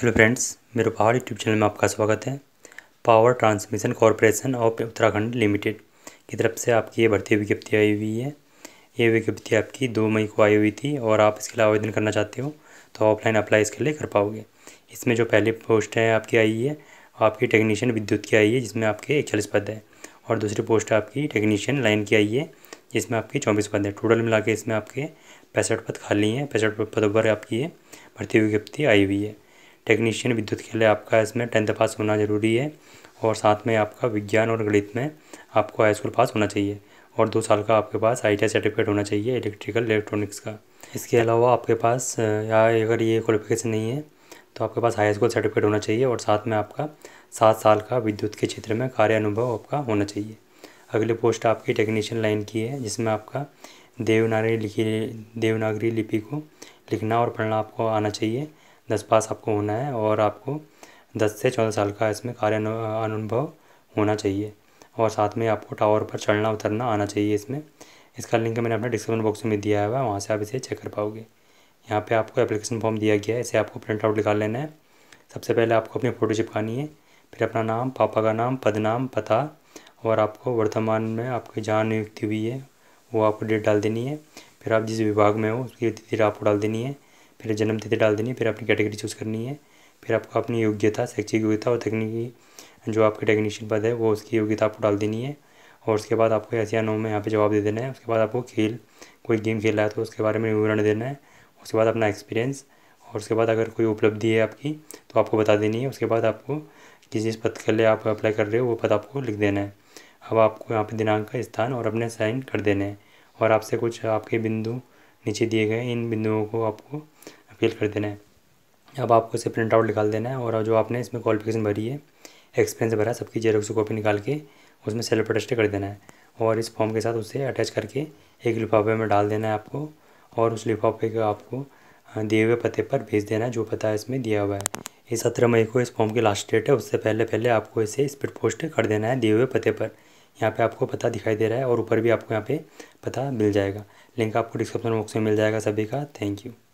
hello friends मेरे power YouTube channel में आपका स्वागत है power transmission corporation of Uttarakhand limited की तरफ से आपकी ये भर्ती विज्ञप्ति आई हुई है ये विज्ञप्ति आपकी दो मई को आई हुई थी और आप इसके लिए आवेदन करना चाहते हो तो ऑफलाइन अप्लाई इसके लिए कर पाओगे इसमें जो पहली पोस्ट है आपकी आई है आपकी टेक्नीशियन विद्युत की आई है जिसमें आपके इकचालीस पद है और दूसरी पोस्ट आपकी टेक्नीशियन लाइन की आई है जिसमें आपकी चौबीस पद है टोटल मिला के इसमें आपके पैंसठ पद खाली हैं पैंसठ पदों पर आपकी ये भर्ती विज्ञप्ति आई हुई है टेक्नीशियन विद्युत के लिए आपका इसमें टेंथ पास होना ज़रूरी है और साथ में आपका विज्ञान और गणित में आपको हाई स्कूल पास होना चाहिए और दो साल का आपके पास आई सर्टिफिकेट होना चाहिए इलेक्ट्रिकल इलेक्ट्रॉनिक्स का इसके अलावा आपके पास या अगर ये क्वालिफिकेशन नहीं है तो आपके पास हाई स्कूल सर्टिफिकेट होना चाहिए और साथ में आपका सात साल का विद्युत के क्षेत्र में कार्य अनुभव आपका होना चाहिए अगली पोस्ट आपकी टेक्नीशियन लाइन की है जिसमें आपका देवनागरी लिखी देवनागरी लिपि को लिखना और पढ़ना आपको आना चाहिए दस पास आपको होना है और आपको दस से चौदह साल का इसमें कार्य अनुभव होना चाहिए और साथ में आपको टावर पर चढ़ना उतरना आना चाहिए इसमें इसका लिंक मैंने अपने डिस्क्रिप्शन बॉक्स में दिया हुआ है वहाँ से आप इसे चेक कर पाओगे यहाँ पे आपको एप्लीकेशन फॉर्म दिया गया है इसे आपको प्रिंट आउट निकाल लेना है सबसे पहले आपको अपनी फ़ोटो छिपानी है फिर अपना नाम पापा का नाम पदनाम पता और आपको वर्तमान में आपकी जहाँ नियुक्ति हुई है वो आपको डेट डाल देनी है फिर आप जिस विभाग में हो उसकी तिथि आपको डाल देनी है फिर जन्म तिथि डाल देनी है फिर अपनी कैटेगरी चूज़ करनी है फिर आपको अपनी योग्यता शैक्षिक योग्यता और तकनीकी जो आपके टेक्नीशियन पद है वो उसकी योग्यता आपको डाल देनी है और उसके बाद आपको ऐसे या नो में यहाँ पे जवाब दे देना है उसके बाद आपको खेल कोई गेम खेल रहा है तो उसके बारे में विवरण देना है उसके बाद अपना एक्सपीरियंस और उसके बाद अगर कोई उपलब्धि है आपकी तो आपको बता देनी है उसके बाद आपको जिस जिस पद के लिए आप अप्लाई कर रहे हो वो पद आपको लिख देना है अब आपको यहाँ पर दिनांक का स्थान और अपने साइन कर देने हैं और आपसे कुछ आपके बिंदु नीचे दिए गए इन बिंदुओं को आपको फिल कर देना है अब आपको इसे प्रिंट आउट निकाल देना है और जो आपने इसमें क्वालिफिकेशन भरी है एक्सपीरियंस भरा सबकी जेरोक्स कॉपी निकाल के उसमें सेल्फ अटेस्ट कर देना है और इस फॉर्म के साथ उसे अटैच करके एक लिफाफे में डाल देना है आपको और उस लिफाफे को आपको दिए हुए पते पर भेज देना है जो पता इसमें दिया हुआ है ये सत्रह मई को इस फॉर्म की लास्ट डेट है उससे पहले पहले आपको इसे स्पीड पोस्ट कर देना है दिए हुए पते पर यहाँ पे आपको पता दिखाई दे रहा है और ऊपर भी आपको यहाँ पे पता मिल जाएगा लिंक आपको डिस्क्रिप्शन बॉक्स में मिल जाएगा सभी का थैंक यू